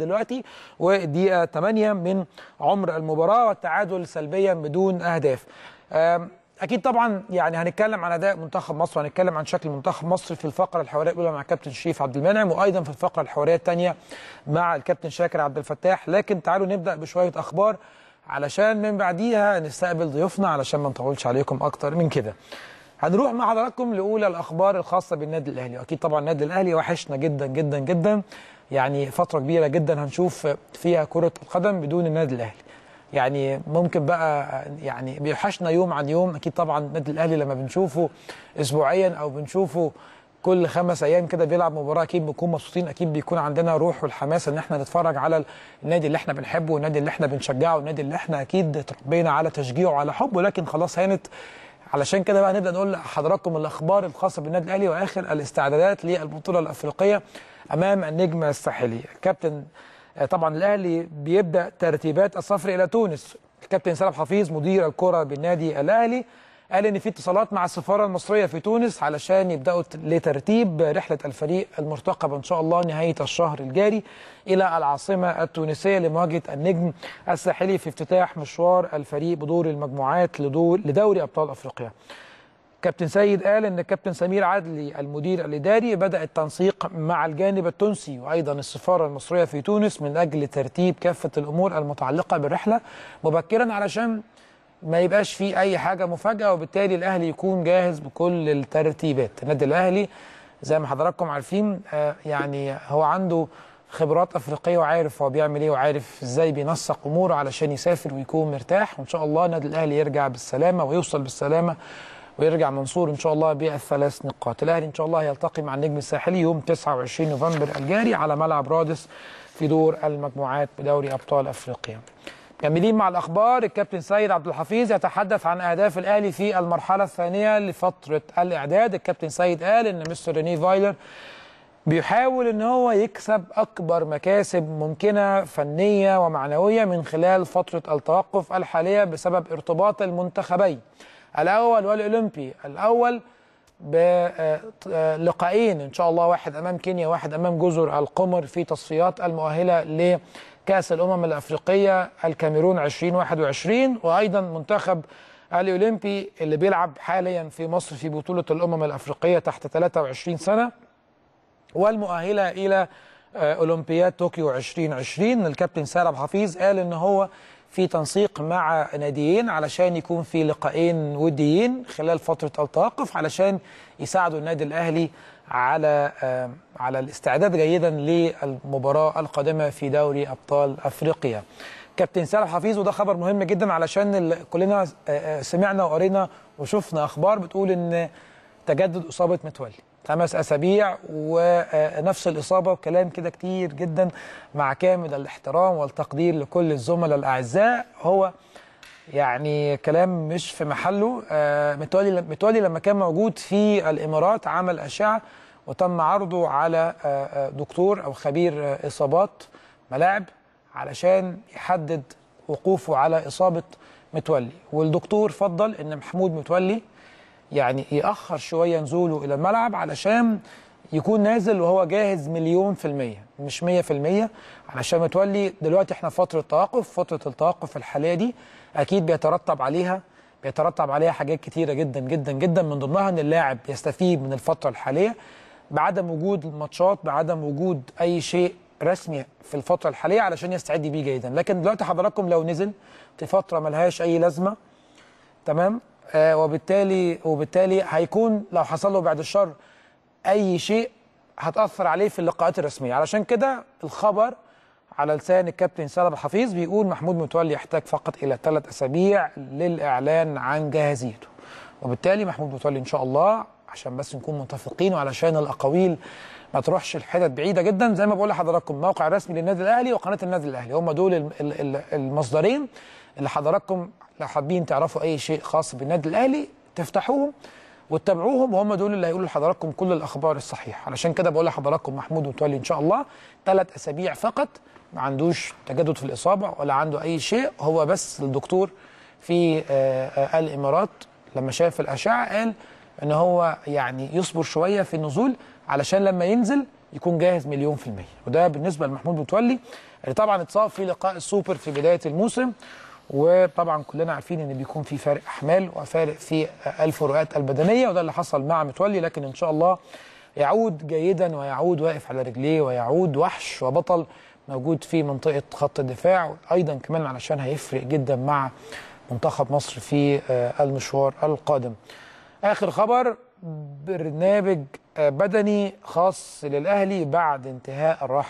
دلوقتي ودقيقة 8 من عمر المباراة والتعادل سلبيا بدون أهداف أكيد طبعا يعني هنتكلم عن أداء منتخب مصر وهنتكلم عن شكل منتخب مصر في الفقرة الحوارية الأولى مع كابتن شريف عبد المنعم وأيضا في الفقرة الحوارية الثانية مع الكابتن شاكر عبد الفتاح لكن تعالوا نبدأ بشوية أخبار علشان من بعديها نستقبل ضيوفنا علشان ما نطولش عليكم أكتر من كده هنروح مع حضراتكم لأولى الأخبار الخاصة بالنادي الأهلي أكيد طبعا النادي الأهلي وحشنا جدا جدا جدا يعني فترة كبيرة جدا هنشوف فيها كرة القدم بدون النادي الأهلي يعني ممكن بقى يعني بيوحشنا يوم عن يوم أكيد طبعا النادي الأهلي لما بنشوفه أسبوعيا أو بنشوفه كل خمس ايام كده بيلعب مباراه اكيد بنكون مبسوطين اكيد بيكون عندنا روح والحماس ان احنا نتفرج على النادي اللي احنا بنحبه والنادي اللي احنا بنشجعه والنادي اللي احنا اكيد تربينا على تشجيعه وعلى حبه لكن خلاص هانت علشان كده بقى نبدا نقول لحضراتكم الاخبار الخاصه بالنادي الاهلي واخر الاستعدادات للبطوله الافريقيه امام النجم الساحلي كابتن آه، طبعا الاهلي بيبدا ترتيبات السفر الى تونس الكابتن سلام حفيظ مدير الكره بالنادي الاهلي قال ان في اتصالات مع السفاره المصريه في تونس علشان يبداوا لترتيب رحله الفريق المرتقبه ان شاء الله نهايه الشهر الجاري الى العاصمه التونسيه لمواجهه النجم الساحلي في افتتاح مشوار الفريق بدور المجموعات لدوري ابطال افريقيا. كابتن سيد قال ان كابتن سمير عدلي المدير الاداري بدا التنسيق مع الجانب التونسي وايضا السفاره المصريه في تونس من اجل ترتيب كافه الامور المتعلقه بالرحله مبكرا علشان ما يبقاش فيه اي حاجه مفاجاه وبالتالي الاهلي يكون جاهز بكل الترتيبات النادي الاهلي زي ما حضراتكم عارفين آه، يعني هو عنده خبرات افريقيه وعارف هو بيعمل ايه وعارف ازاي بينسق اموره علشان يسافر ويكون مرتاح وان شاء الله النادي الاهلي يرجع بالسلامه ويوصل بالسلامه ويرجع منصور ان شاء الله بالثلاث نقاط الاهلي ان شاء الله هيلتقي مع النجم الساحلي يوم 29 نوفمبر الجاري على ملعب رادس في دور المجموعات بدوري ابطال افريقيا كملين مع الأخبار الكابتن سيد عبد الحفيظ يتحدث عن أهداف الأهلي في المرحلة الثانية لفترة الإعداد الكابتن سيد قال إن مستر ريني فايلر بيحاول إن هو يكسب أكبر مكاسب ممكنة فنية ومعنوية من خلال فترة التوقف الحالية بسبب ارتباط المنتخبين الأول والأولمبي الأول بلقائين آه، إن شاء الله واحد أمام كينيا واحد أمام جزر القمر في تصفيات المؤهلة ل كأس الأمم الأفريقية الكاميرون 2021 وأيضا منتخب الأولمبي اللي بيلعب حاليا في مصر في بطولة الأمم الأفريقية تحت 23 سنة والمؤهلة إلى آه، أولمبياد طوكيو 2020 الكابتن سالم حفيظ قال إن هو في تنسيق مع ناديين علشان يكون في لقاءين وديين خلال فتره التوقف علشان يساعدوا النادي الاهلي على آه، على الاستعداد جيدا للمباراه القادمه في دوري ابطال افريقيا. كابتن سالم حفيظ وده خبر مهم جدا علشان كلنا آه، آه، سمعنا وقرينا وشفنا اخبار بتقول ان تجدد اصابه متولي. خمس اسابيع ونفس الاصابه وكلام كده كتير جدا مع كامل الاحترام والتقدير لكل الزملاء الاعزاء هو يعني كلام مش في محله آه، متولي متولي لما كان موجود في الامارات عمل اشعه وتم عرضه على آه، آه، دكتور او خبير اصابات ملاعب علشان يحدد وقوفه على اصابه متولي والدكتور فضل ان محمود متولي يعني يأخر شوية نزوله إلى الملعب علشان يكون نازل وهو جاهز مليون في المية مش مية في المية علشان متولي دلوقتي احنا في فترة توقف فترة التوقف الحالية دي أكيد بيترتب عليها بيترتب عليها حاجات كتيرة جدا جدا جدا من ضمنها إن اللاعب يستفيد من الفترة الحالية بعدم وجود الماتشات بعدم وجود أي شيء رسمي في الفترة الحالية علشان يستعد بيه جيدا لكن دلوقتي حضراتكم لو نزل في فترة ملهاش أي لازمة تمام آه، وبالتالي وبالتالي هيكون لو حصل له بعد الشر اي شيء هتاثر عليه في اللقاءات الرسميه علشان كده الخبر على لسان الكابتن سالم الحفيظ بيقول محمود متولي يحتاج فقط الى ثلاث اسابيع للاعلان عن جاهزيته وبالتالي محمود متولي ان شاء الله عشان بس نكون متفقين وعلشان الاقاويل ما تروحش الحتت بعيده جدا زي ما بقول لحضراتكم موقع رسمي للنادي الاهلي وقناه النادي الاهلي هم دول المصدرين اللي حضراتكم لو حابين تعرفوا اي شيء خاص بالنادي الاهلي تفتحوهم وتتابعوهم وهم دول اللي هيقولوا لحضراتكم كل الاخبار الصحيحه علشان كده بقول لحضراتكم محمود متولي ان شاء الله ثلاث اسابيع فقط ما عندوش تجدد في الاصابه ولا عنده اي شيء هو بس الدكتور في آه، آه، الامارات لما شاف الاشعه قال ان هو يعني يصبر شويه في النزول علشان لما ينزل يكون جاهز مليون في المية وده بالنسبة لمحمود متولي اللي طبعا اتصاب في لقاء السوبر في بداية الموسم وطبعا كلنا عارفين ان بيكون في فارق احمال وفارق في الفروقات البدنيه وده اللي حصل مع متولي لكن ان شاء الله يعود جيدا ويعود واقف على رجليه ويعود وحش وبطل موجود في منطقه خط الدفاع ايضا كمان علشان هيفرق جدا مع منتخب مصر في آه، المشوار القادم. اخر خبر برنامج آه، بدني خاص للأهلي بعد انتهاء الراحة